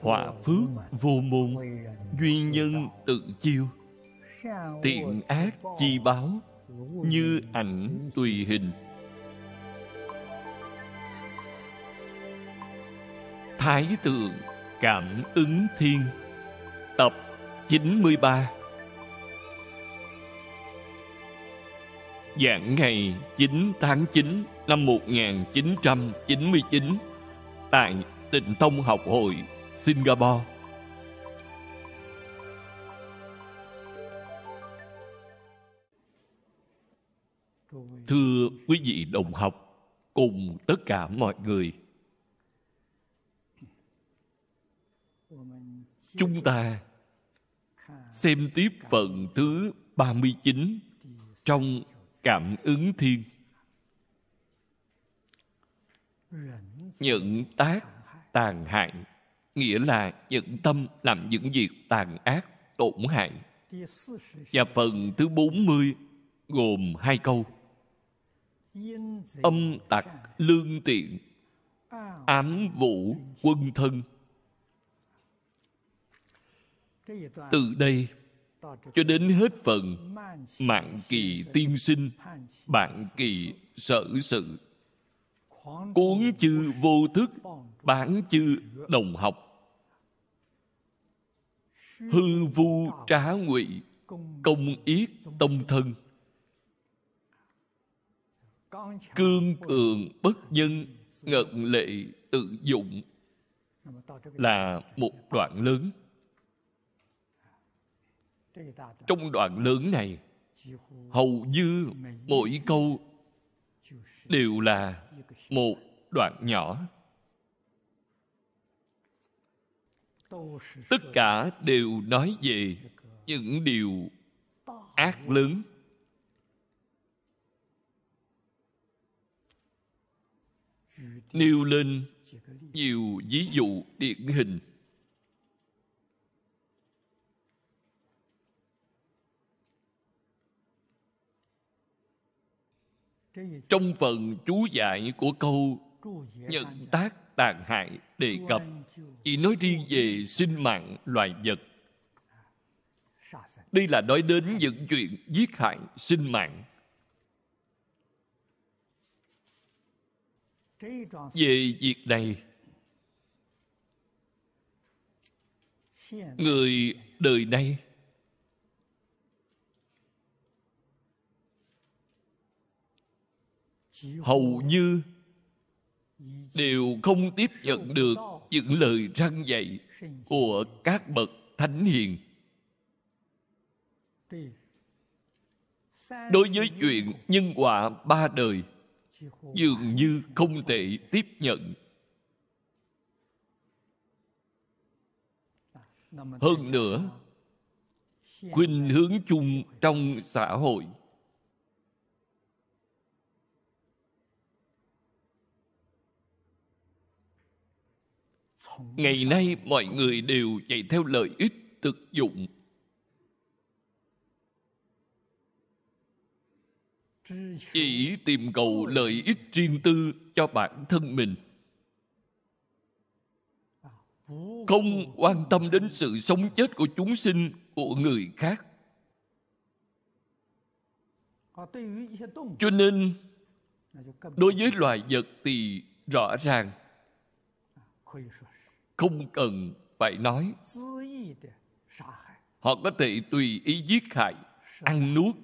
Họa phước vô môn Duy nhân tự chiêu Tiện ác chi báo Như ảnh tùy hình Thái tượng cảm ứng thiên Tập 93 Dạng ngày 9 tháng 9 năm 1999 Tại Tịnh Tông Học Hội Singapore Thưa quý vị đồng học cùng tất cả mọi người Chúng ta xem tiếp phần thứ 39 trong Cảm ứng Thiên. Nhận tác tàn hại nghĩa là những tâm làm những việc tàn ác, tổn hại. Và phần thứ 40 gồm hai câu. Âm tặc lương tiện, ám vũ quân thân. Từ đây cho đến hết phần mạng kỳ tiên sinh, bạn kỳ sở sự, cuốn chư vô thức, bản chư đồng học hư vu trá ngụy công yết tông thân cương cường bất nhân ngận lệ tự dụng là một đoạn lớn trong đoạn lớn này hầu như mỗi câu đều là một đoạn nhỏ tất cả đều nói về những điều ác lớn nêu lên nhiều ví dụ điển hình trong phần chú giải của câu nhận tác tàn hại đề cập chỉ nói riêng về sinh mạng loài vật đây là nói đến những chuyện giết hại sinh mạng về việc này người đời nay hầu như đều không tiếp nhận được những lời răng dạy của các bậc thánh hiền đối với chuyện nhân quả ba đời dường như không thể tiếp nhận hơn nữa khuynh hướng chung trong xã hội ngày nay mọi người đều chạy theo lợi ích thực dụng chỉ tìm cầu lợi ích riêng tư cho bản thân mình không quan tâm đến sự sống chết của chúng sinh của người khác cho nên đối với loài vật thì rõ ràng không cần phải nói họ có thể tùy ý giết hại ăn nuốt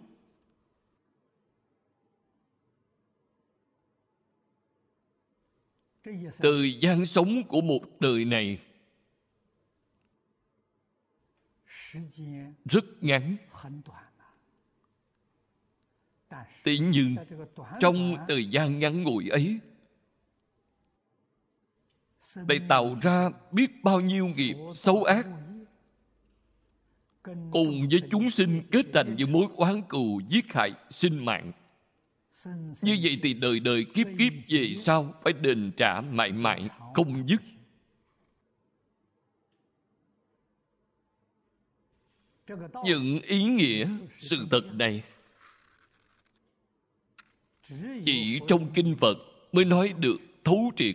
thời gian sống của một đời này rất ngắn thế nhưng trong thời gian ngắn ngủi ấy lại tạo ra biết bao nhiêu nghiệp xấu ác cùng với chúng sinh kết thành những mối oán cừu giết hại sinh mạng như vậy thì đời đời kiếp kiếp về sau phải đền trả mãi mãi không dứt những ý nghĩa sự thật này chỉ trong kinh phật mới nói được thấu triệt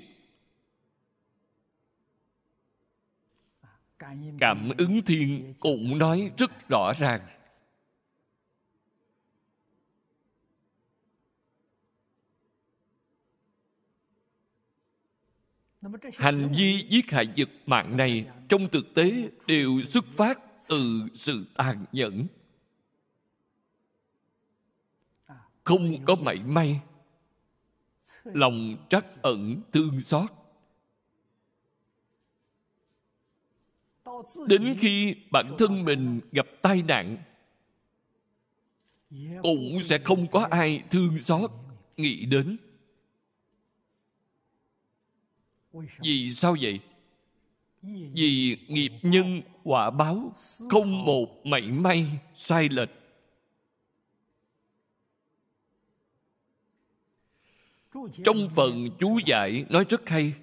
cảm ứng thiên cũng nói rất rõ ràng hành vi giết hại vật mạng này trong thực tế đều xuất phát từ sự tàn nhẫn không có mảy may lòng trắc ẩn thương xót đến khi bản thân mình gặp tai nạn cũng sẽ không có ai thương xót nghĩ đến vì sao vậy vì nghiệp nhân quả báo không một mảy may sai lệch trong phần chú giải nói rất hay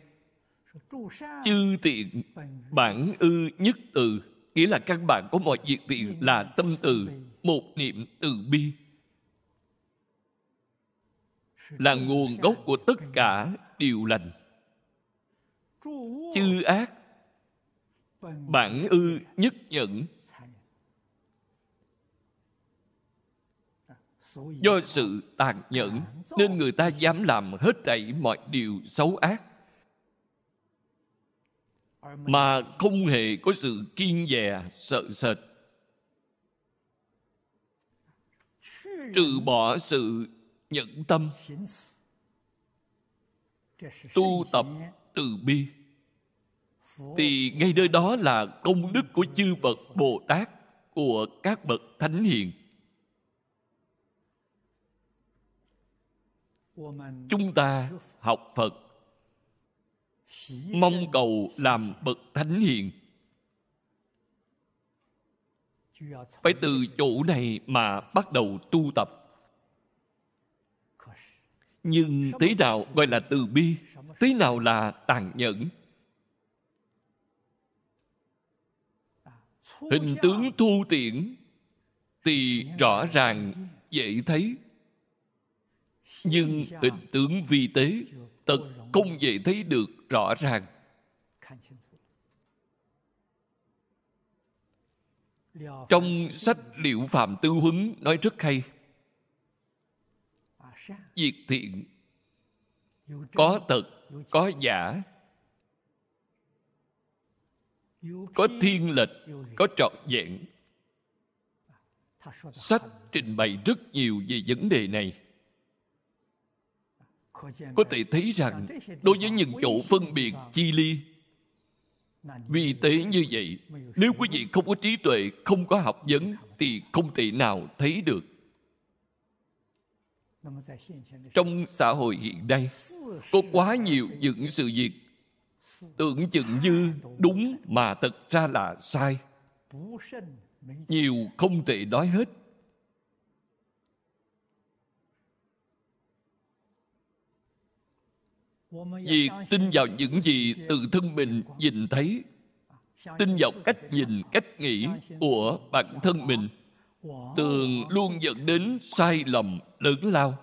chư tiện bản ư nhất từ nghĩa là căn bản của mọi việc tiện là tâm từ một niệm từ bi là nguồn gốc của tất cả điều lành chư ác bản ư nhất nhẫn à, do sự tàn nhẫn nên người ta dám làm hết thảy mọi điều xấu ác mà không hề có sự kiên dè sợ sệt trừ bỏ sự nhận tâm tu tập từ bi thì ngay nơi đó là công đức của chư Phật Bồ Tát của các bậc thánh hiền. Chúng ta học Phật mong cầu làm bậc thánh hiền phải từ chỗ này mà bắt đầu tu tập nhưng thế nào gọi là từ bi thế nào là tàn nhẫn hình tướng thu tiễn thì rõ ràng dễ thấy nhưng hình tướng vi tế thật không dễ thấy được rõ ràng trong sách liệu phạm tư huấn nói rất hay diệt thiện có thật có giả có thiên lệch có trọn vẹn sách trình bày rất nhiều về vấn đề này có thể thấy rằng đối với những chỗ phân biệt chi ly vì thế như vậy nếu quý vị không có trí tuệ không có học vấn thì không thể nào thấy được trong xã hội hiện nay có quá nhiều những sự việc tưởng chừng như đúng mà thật ra là sai nhiều không thể nói hết vì tin vào những gì từ thân mình nhìn thấy Tin vào cách nhìn, cách nghĩ của bản thân mình Thường luôn dẫn đến sai lầm lớn lao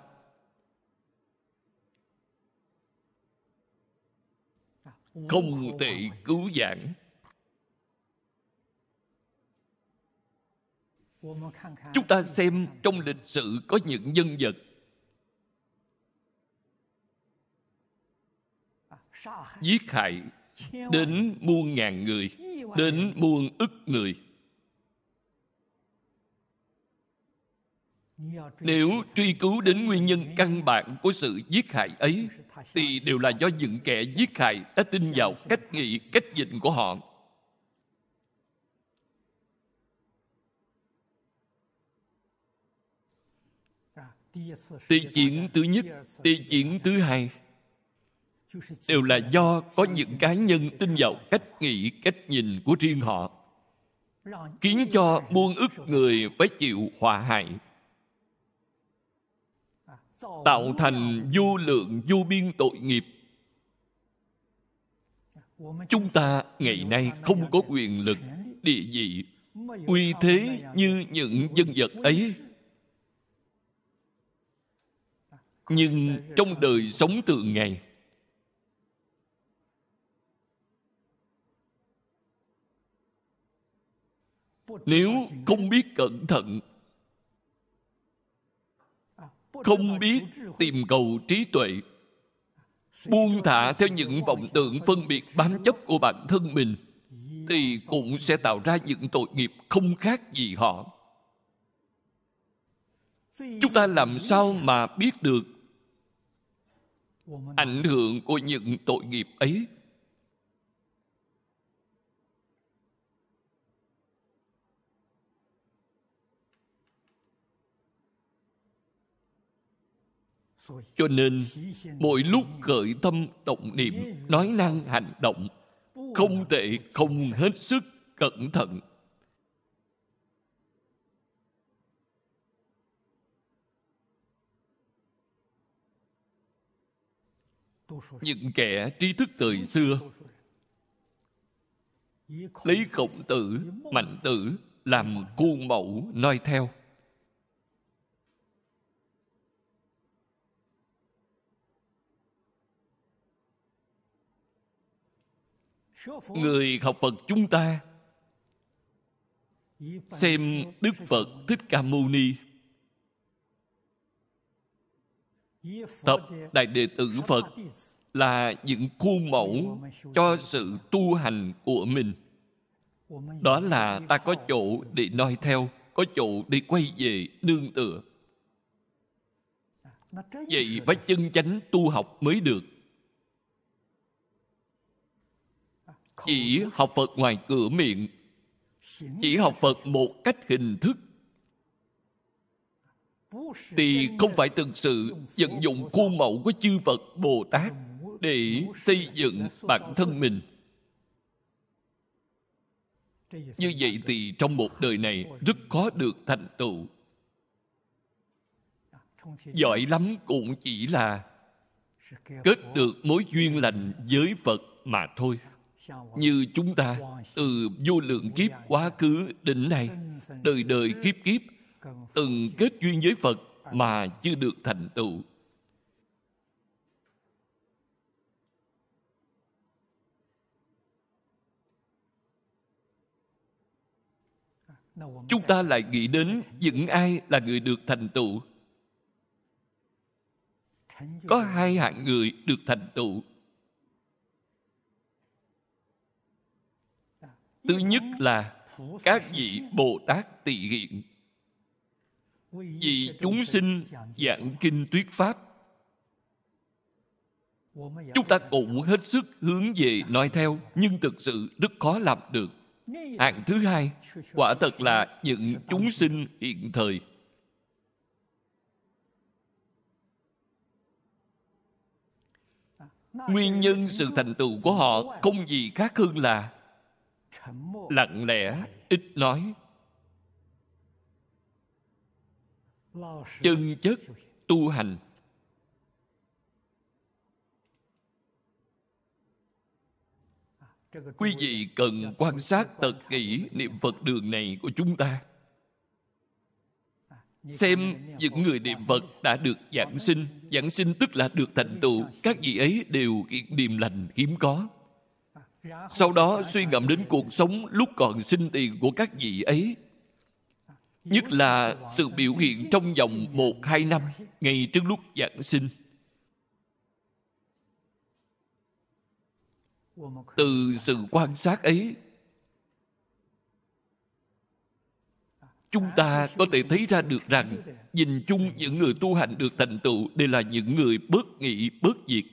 Không thể cứu giảng Chúng ta xem trong lịch sử có những nhân vật giết hại đến muôn ngàn người đến muôn ức người nếu truy cứu đến nguyên nhân căn bản của sự giết hại ấy thì đều là do những kẻ giết hại đã tin vào cách nghĩ cách nhìn của họ Tỷ chiến thứ nhất Tỷ chiến thứ hai đều là do có những cá nhân tin vào cách nghĩ cách nhìn của riêng họ khiến cho muôn ức người phải chịu họa hại tạo thành vô lượng vô biên tội nghiệp chúng ta ngày nay không có quyền lực địa vị uy thế như những dân vật ấy nhưng trong đời sống thường ngày nếu không biết cẩn thận không biết tìm cầu trí tuệ buông thả theo những vọng tưởng phân biệt bám chấp của bản thân mình thì cũng sẽ tạo ra những tội nghiệp không khác gì họ chúng ta làm sao mà biết được ảnh hưởng của những tội nghiệp ấy cho nên mỗi lúc khởi tâm động niệm nói năng hành động không thể không hết sức cẩn thận những kẻ trí thức thời xưa lấy khổng tử mạnh tử làm khuôn mẫu noi theo người học phật chúng ta xem đức phật thích ca mâu ni tập đại đệ tử phật là những khuôn mẫu cho sự tu hành của mình đó là ta có chỗ để noi theo có chỗ để quay về nương tựa vậy phải chân chánh tu học mới được chỉ học phật ngoài cửa miệng chỉ học phật một cách hình thức thì không phải thực sự vận dụng khuôn mẫu của chư phật bồ tát để xây dựng bản thân mình như vậy thì trong một đời này rất khó được thành tựu giỏi lắm cũng chỉ là kết được mối duyên lành với phật mà thôi như chúng ta từ vô lượng kiếp quá khứ đến nay đời đời kiếp kiếp từng kết duyên với phật mà chưa được thành tựu chúng ta lại nghĩ đến những ai là người được thành tựu có hai hạng người được thành tựu Thứ nhất là các vị Bồ Tát tỳ hiện vì chúng sinh giảng kinh thuyết pháp chúng ta cũng hết sức hướng về nói theo nhưng thực sự rất khó làm được hạng thứ hai quả thật là những chúng sinh hiện thời nguyên nhân sự thành tựu của họ không gì khác hơn là lặng lẽ ít nói chân chất tu hành quý vị cần quan sát thật kỹ niệm phật đường này của chúng ta xem những người niệm phật đã được giảng sinh giảng sinh tức là được thành tựu các vị ấy đều niềm lành hiếm có Dạ, sau đó suy ngẫm đến cuộc sống lúc còn sinh tiền của các vị ấy dạ, nhất là sự biểu hiện trong vòng một hai năm ngay trước lúc giảng sinh từ sự quan sát ấy chúng ta có thể thấy ra được rằng nhìn chung những người tu hành được thành tựu đều là những người bớt nghĩ bớt diệt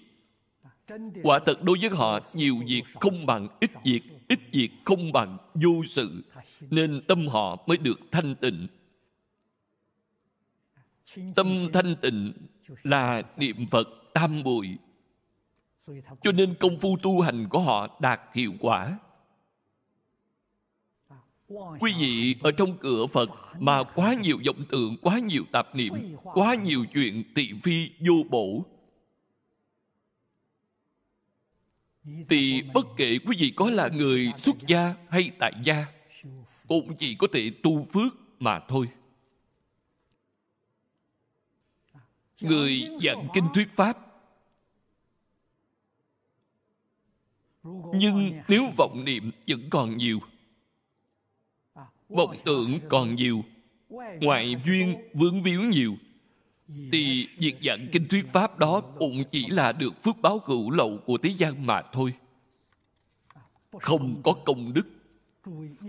quả thật đối với họ nhiều việc không bằng ít việc ít việc không bằng vô sự nên tâm họ mới được thanh tịnh tâm thanh tịnh là niệm phật tam bụi cho nên công phu tu hành của họ đạt hiệu quả quý vị ở trong cửa phật mà quá nhiều vọng tượng quá nhiều tạp niệm quá nhiều chuyện tị phi vô bổ thì bất kể quý vị có là người xuất gia hay tại gia cũng chỉ có thể tu phước mà thôi người giảng kinh thuyết pháp nhưng nếu vọng niệm vẫn còn nhiều vọng tưởng còn nhiều ngoại duyên vướng víu nhiều thì việc giảng kinh thuyết pháp đó cũng chỉ là được phước báo hữu lậu của thế gian mà thôi không có công đức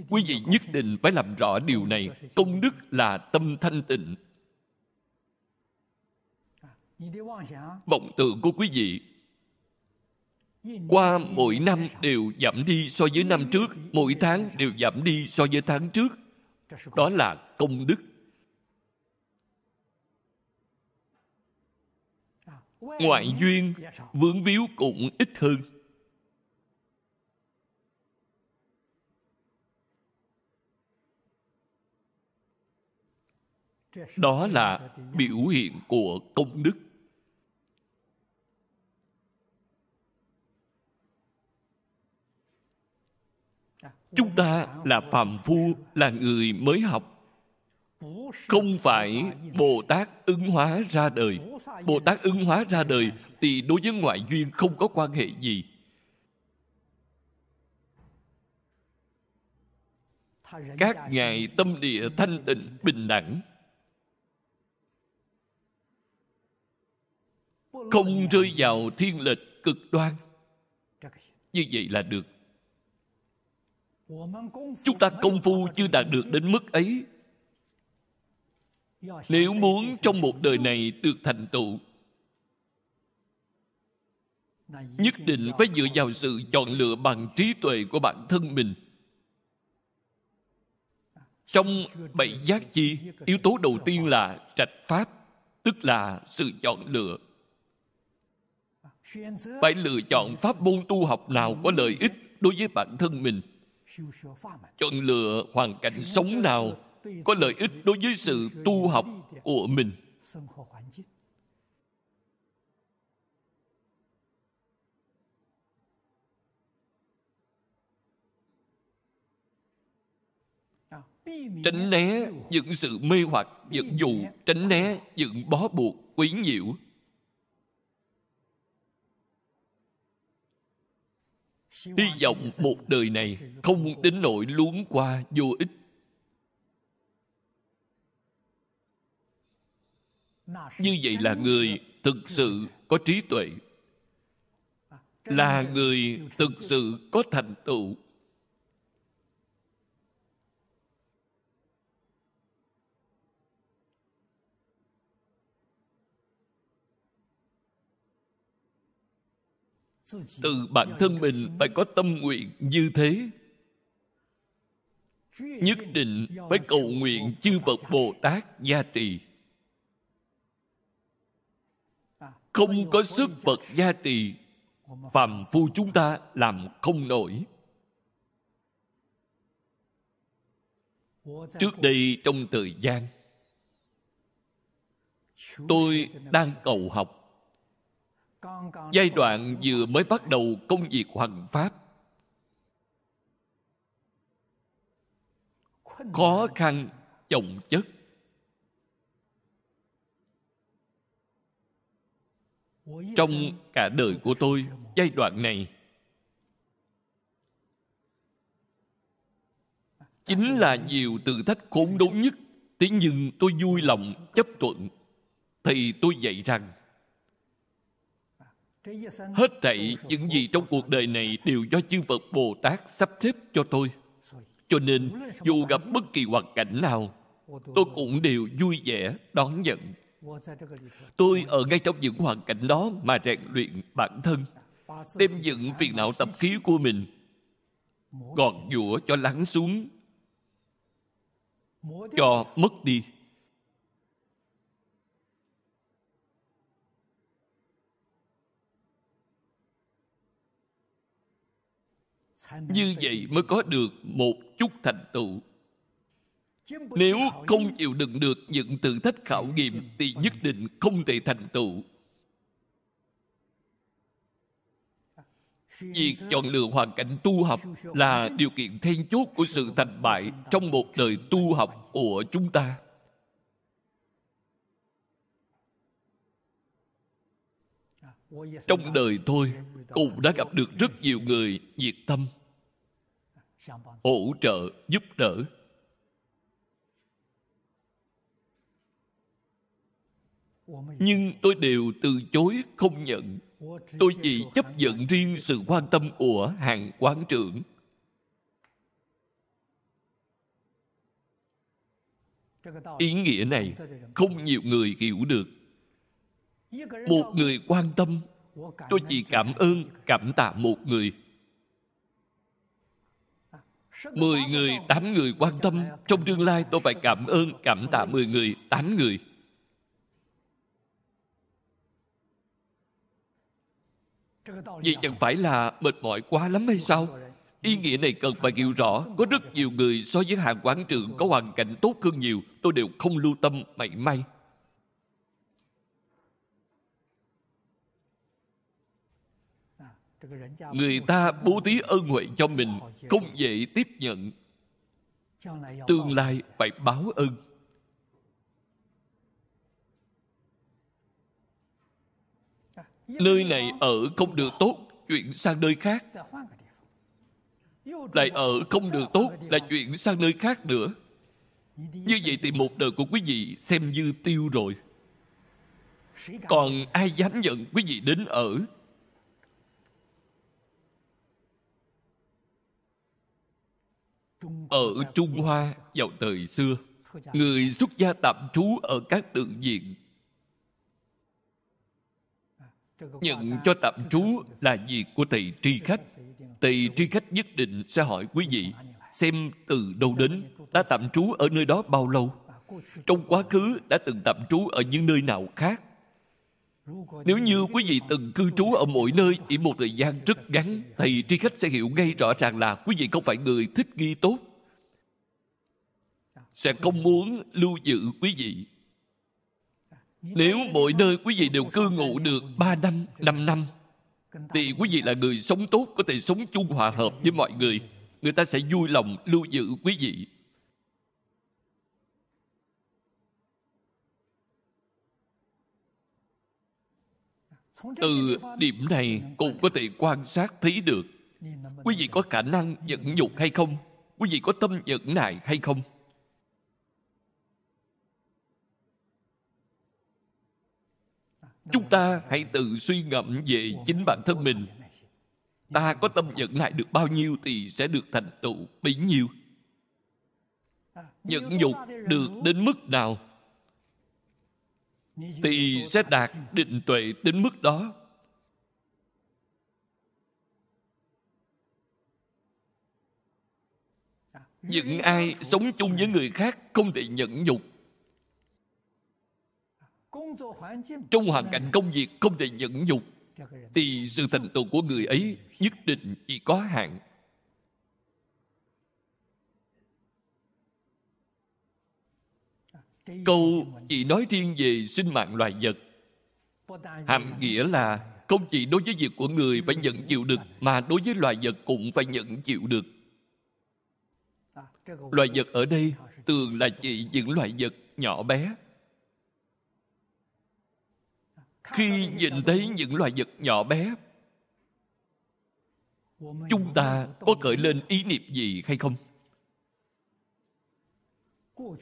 quý vị nhất định phải làm rõ điều này công đức là tâm thanh tịnh vọng tưởng của quý vị qua mỗi năm đều giảm đi so với năm trước mỗi tháng đều giảm đi so với tháng trước đó là công đức ngoại duyên vướng víu cũng ít hơn đó là biểu hiện của công đức chúng ta là phàm phu là người mới học không phải bồ tát ứng hóa ra đời bồ tát ứng hóa ra đời thì đối với ngoại duyên không có quan hệ gì các ngài tâm địa thanh tịnh bình đẳng không rơi vào thiên lệch cực đoan như vậy là được chúng ta công phu chưa đạt được đến mức ấy nếu muốn trong một đời này được thành tựu nhất định phải dựa vào sự chọn lựa bằng trí tuệ của bản thân mình trong bảy giác chi yếu tố đầu tiên là trạch pháp tức là sự chọn lựa phải lựa chọn pháp môn tu học nào có lợi ích đối với bản thân mình chọn lựa hoàn cảnh sống nào có lợi ích đối với sự tu học của mình tránh né những sự mê hoặc những dụ tránh né những bó buộc quý nhiễu hy vọng một đời này không đến nỗi luống qua vô ích như vậy là người thực sự có trí tuệ là người thực sự có thành tựu từ bản thân mình phải có tâm nguyện như thế nhất định phải cầu nguyện chư phật bồ tát gia trì không có sức phật gia trì phàm phu chúng ta làm không nổi trước đây trong thời gian tôi đang cầu học giai đoạn vừa mới bắt đầu công việc hoằng pháp khó khăn chồng chất trong cả đời của tôi giai đoạn này chính là nhiều thử thách khốn đốn nhất thế nhưng tôi vui lòng chấp thuận thì tôi dạy rằng hết thảy những gì trong cuộc đời này đều do chư phật bồ tát sắp xếp cho tôi cho nên dù gặp bất kỳ hoàn cảnh nào tôi cũng đều vui vẻ đón nhận Tôi ở ngay trong những hoàn cảnh đó mà rèn luyện bản thân, đem những phiền não tập khí của mình, gọt giũa cho lắng xuống, cho mất đi. Như vậy mới có được một chút thành tựu nếu không chịu đựng được những thử thách khảo nghiệm thì nhất định không thể thành tựu. Việc chọn lựa hoàn cảnh tu học là điều kiện then chốt của sự thành bại trong một đời tu học của chúng ta. Trong đời thôi, cũng đã gặp được rất nhiều người nhiệt tâm, hỗ trợ, giúp đỡ nhưng tôi đều từ chối không nhận tôi chỉ chấp nhận riêng sự quan tâm của hàng quán trưởng ý nghĩa này không nhiều người hiểu được một người quan tâm tôi chỉ cảm ơn cảm tạ một người mười người tám người quan tâm trong tương lai tôi phải cảm ơn cảm tạ mười người tám người Vậy chẳng phải là mệt mỏi quá lắm hay sao? Ý nghĩa này cần phải hiểu rõ. Có rất nhiều người so với hàng quán trưởng có hoàn cảnh tốt hơn nhiều, tôi đều không lưu tâm mảy may. Người ta bố thí ơn huệ cho mình không dễ tiếp nhận. Tương lai phải báo ơn nơi này ở không được tốt chuyển sang nơi khác lại ở không được tốt là chuyển sang nơi khác nữa như vậy thì một đời của quý vị xem như tiêu rồi còn ai dám nhận quý vị đến ở ở trung hoa vào thời xưa người xuất gia tạm trú ở các tượng diện nhận cho tạm trú là việc của thầy tri khách thầy tri khách nhất định sẽ hỏi quý vị xem từ đâu đến đã tạm trú ở nơi đó bao lâu trong quá khứ đã từng tạm trú ở những nơi nào khác nếu như quý vị từng cư trú ở mỗi nơi chỉ một thời gian rất ngắn thầy tri khách sẽ hiểu ngay rõ ràng là quý vị không phải người thích nghi tốt sẽ không muốn lưu giữ quý vị nếu mỗi nơi quý vị đều cư ngụ được 3 năm, 5 năm, thì quý vị là người sống tốt, có thể sống chung hòa hợp với mọi người. Người ta sẽ vui lòng lưu giữ quý vị. Từ điểm này cũng có thể quan sát thấy được quý vị có khả năng nhẫn nhục hay không? Quý vị có tâm nhẫn nại hay không? chúng ta hãy tự suy ngẫm về chính bản thân mình ta có tâm nhận lại được bao nhiêu thì sẽ được thành tựu bấy nhiêu nhẫn nhục được đến mức nào thì sẽ đạt định tuệ đến mức đó những ai sống chung với người khác không thể nhẫn nhục trong hoàn cảnh công việc không thể nhẫn nhục thì sự thành tựu của người ấy nhất định chỉ có hạn câu chỉ nói thiên về sinh mạng loài vật hàm nghĩa là không chỉ đối với việc của người phải nhận chịu được mà đối với loài vật cũng phải nhận chịu được loài vật ở đây thường là chỉ những loài vật nhỏ bé khi nhìn thấy những loài vật nhỏ bé chúng ta có cởi lên ý niệm gì hay không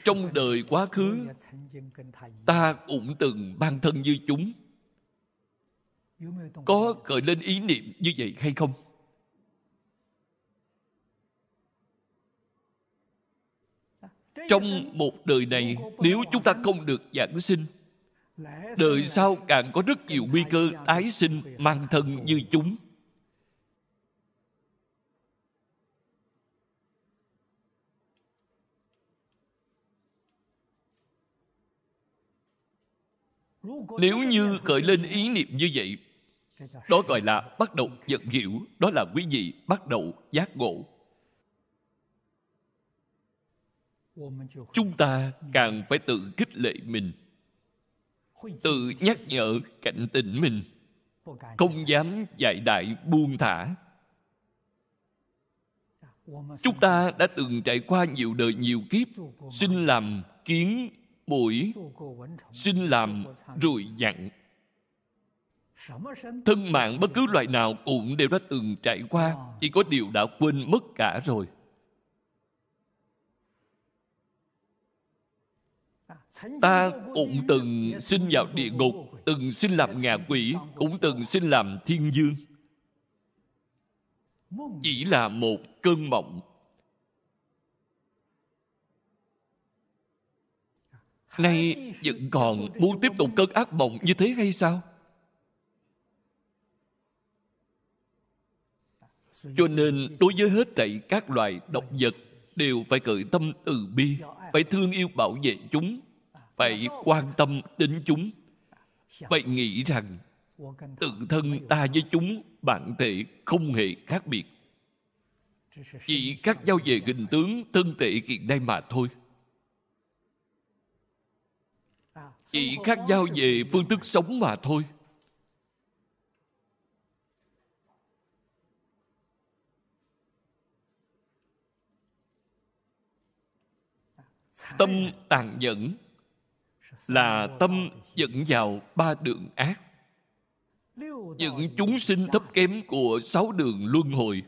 trong đời quá khứ ta cũng từng ban thân như chúng có cởi lên ý niệm như vậy hay không trong một đời này nếu chúng ta không được giảng sinh đời sau càng có rất nhiều nguy cơ tái sinh mang thân như chúng nếu như khởi lên ý niệm như vậy đó gọi là bắt đầu giận hiểu đó là quý vị bắt đầu giác ngộ chúng ta càng phải tự kích lệ mình tự nhắc nhở cảnh tỉnh mình không dám dạy đại buông thả dạ, chúng ta đã từng trải qua nhiều đời nhiều kiếp sinh làm kiến bụi sinh làm ruồi dặn thân mạng bất cứ loại nào cũng đều đã từng trải qua ờ. chỉ có điều đã quên mất cả rồi ta cũng từng sinh vào địa ngục từng sinh làm ngạ quỷ cũng từng sinh làm thiên dương chỉ là một cơn mộng nay vẫn còn muốn tiếp tục cơn ác mộng như thế hay sao cho nên đối với hết thảy các loài động vật đều phải cởi tâm từ bi à. phải thương yêu bảo vệ chúng phải quan tâm đến chúng phải nghĩ rằng tự thân ta với chúng bạn thể không hề khác biệt chỉ khác nhau về hình tướng thân thể hiện nay mà thôi chỉ khác nhau về phương thức sống mà thôi tâm tàn nhẫn là tâm dẫn vào ba đường ác những chúng sinh thấp kém của sáu đường luân hồi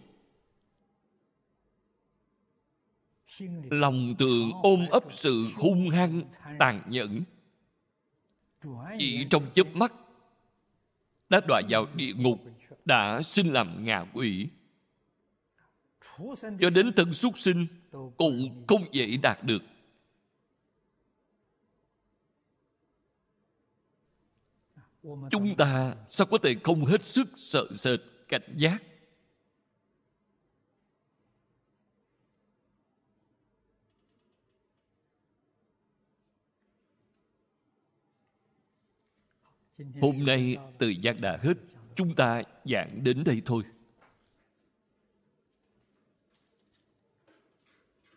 lòng thường ôm ấp sự hung hăng tàn nhẫn chỉ trong chớp mắt đã đọa vào địa ngục đã sinh làm ngạ quỷ cho đến thân xuất sinh cũng không dễ đạt được chúng ta sao có thể không hết sức sợ sệt cảnh giác hôm nay thời gian đã hết chúng ta giảng đến đây thôi